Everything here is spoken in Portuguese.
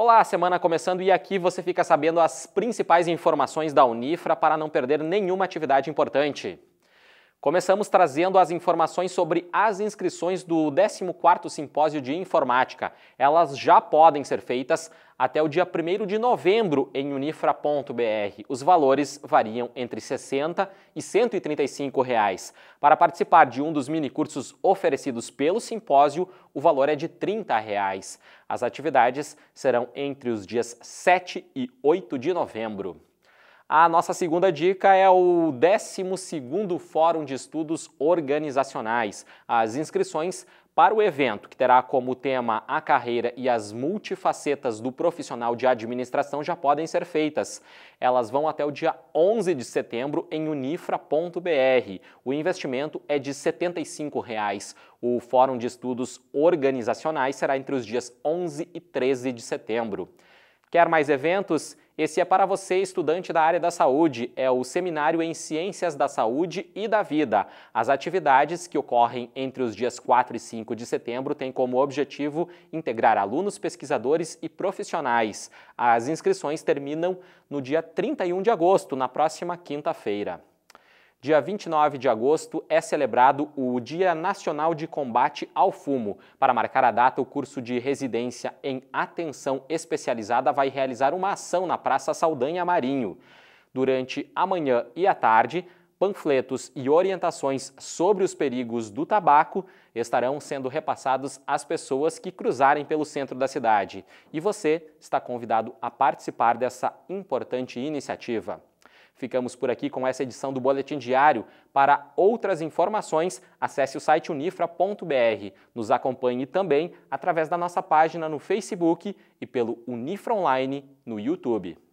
Olá, semana começando e aqui você fica sabendo as principais informações da Unifra para não perder nenhuma atividade importante. Começamos trazendo as informações sobre as inscrições do 14º Simpósio de Informática. Elas já podem ser feitas até o dia 1 de novembro em unifra.br. Os valores variam entre 60 e 135 reais. Para participar de um dos minicursos oferecidos pelo simpósio, o valor é de 30 reais. As atividades serão entre os dias 7 e 8 de novembro. A nossa segunda dica é o 12º Fórum de Estudos Organizacionais. As inscrições para o evento, que terá como tema a carreira e as multifacetas do profissional de administração, já podem ser feitas. Elas vão até o dia 11 de setembro em unifra.br. O investimento é de R$ 75. Reais. O Fórum de Estudos Organizacionais será entre os dias 11 e 13 de setembro. Quer mais eventos? Esse é para você, estudante da área da saúde. É o Seminário em Ciências da Saúde e da Vida. As atividades que ocorrem entre os dias 4 e 5 de setembro têm como objetivo integrar alunos, pesquisadores e profissionais. As inscrições terminam no dia 31 de agosto, na próxima quinta-feira. Dia 29 de agosto é celebrado o Dia Nacional de Combate ao Fumo. Para marcar a data, o curso de residência em atenção especializada vai realizar uma ação na Praça Saldanha Marinho. Durante a manhã e a tarde, panfletos e orientações sobre os perigos do tabaco estarão sendo repassados às pessoas que cruzarem pelo centro da cidade. E você está convidado a participar dessa importante iniciativa. Ficamos por aqui com essa edição do Boletim Diário. Para outras informações, acesse o site unifra.br. Nos acompanhe também através da nossa página no Facebook e pelo Unifra Online no YouTube.